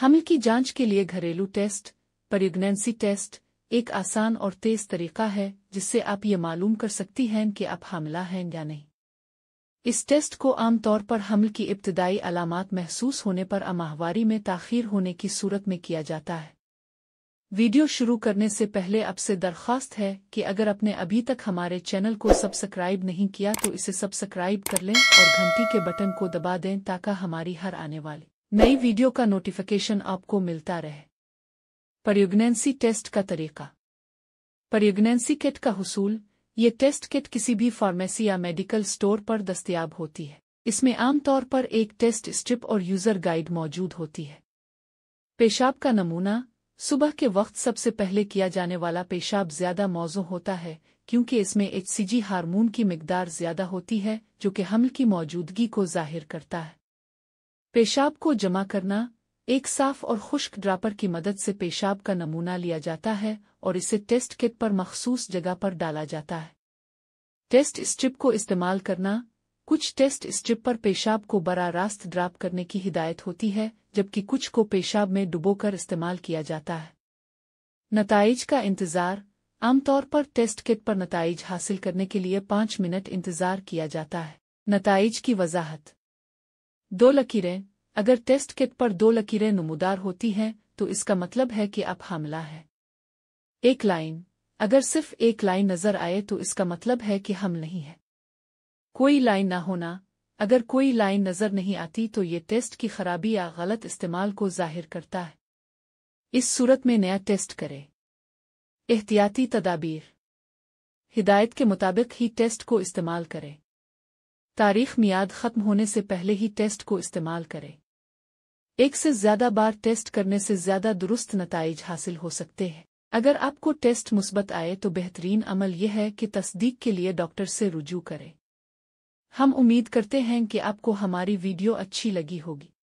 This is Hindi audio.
हमल की जांच के लिए घरेलू टेस्ट प्रेगनेंसी टेस्ट एक आसान और तेज तरीका है जिससे आप ये मालूम कर सकती हैं कि आप हमला हैं या नहीं इस टेस्ट को आमतौर पर हमल की इब्तदाई अलामत महसूस होने पर अमाहवारी में ताखिर होने की सूरत में किया जाता है वीडियो शुरू करने से पहले आपसे दरख्वास्त है कि अगर आपने अभी तक हमारे चैनल को सब्सक्राइब नहीं किया तो इसे सब्सक्राइब कर लें और घंटी के बटन को दबा दें ताकि हमारी हर आने वाली नई वीडियो का नोटिफिकेशन आपको मिलता रहे परिग्नेंसी टेस्ट का तरीका परिग्नेंसी किट का हसूल ये टेस्ट किट किसी भी फार्मेसी या मेडिकल स्टोर पर दस्तियाब होती है इसमें आमतौर पर एक टेस्ट स्ट्रिप और यूज़र गाइड मौजूद होती है पेशाब का नमूना सुबह के वक्त सबसे पहले किया जाने वाला पेशाब ज्यादा मौजों होता है क्योंकि इसमें एचसीजी हार्मोन की मकदार ज्यादा होती है जो कि हमल की मौजूदगी को जाहिर करता है पेशाब को जमा करना एक साफ और खुश्क ड्रापर की मदद से पेशाब का नमूना लिया जाता है और इसे टेस्ट किट पर मखसूस जगह पर डाला जाता है टेस्ट स्ट्रिप को इस्तेमाल करना कुछ टेस्ट स्ट्रिप पर पेशाब को बरा रास्त ड्राप करने की हिदायत होती है जबकि कुछ को पेशाब में डुबोकर इस्तेमाल किया जाता है नतज का इंतज़ार आमतौर पर टेस्ट किट पर नतज हासिल करने के लिए पांच मिनट इंतज़ार किया जाता है नतज की वजाहत दो लकीरें अगर टेस्ट किट पर दो लकीरें नमूदार होती हैं तो इसका मतलब है कि आप हमला है एक लाइन अगर सिर्फ एक लाइन नजर आए तो इसका मतलब है कि हम नहीं है कोई लाइन ना होना अगर कोई लाइन नजर नहीं आती तो ये टेस्ट की खराबी या गलत इस्तेमाल को जाहिर करता है इस सूरत में नया टेस्ट करें एहतियाती तदाबीर हिदायत के मुताबिक ही टेस्ट को इस्तेमाल करें तारीख मियाद खत्म होने से पहले ही टेस्ट को इस्तेमाल करें एक से ज्यादा बार टेस्ट करने से ज्यादा दुरुस्त नतज हासिल हो सकते हैं अगर आपको टेस्ट मुस्बत आए तो बेहतरीन अमल यह है कि तस्दीक के लिए डॉक्टर से रुजू करें हम उम्मीद करते हैं कि आपको हमारी वीडियो अच्छी लगी होगी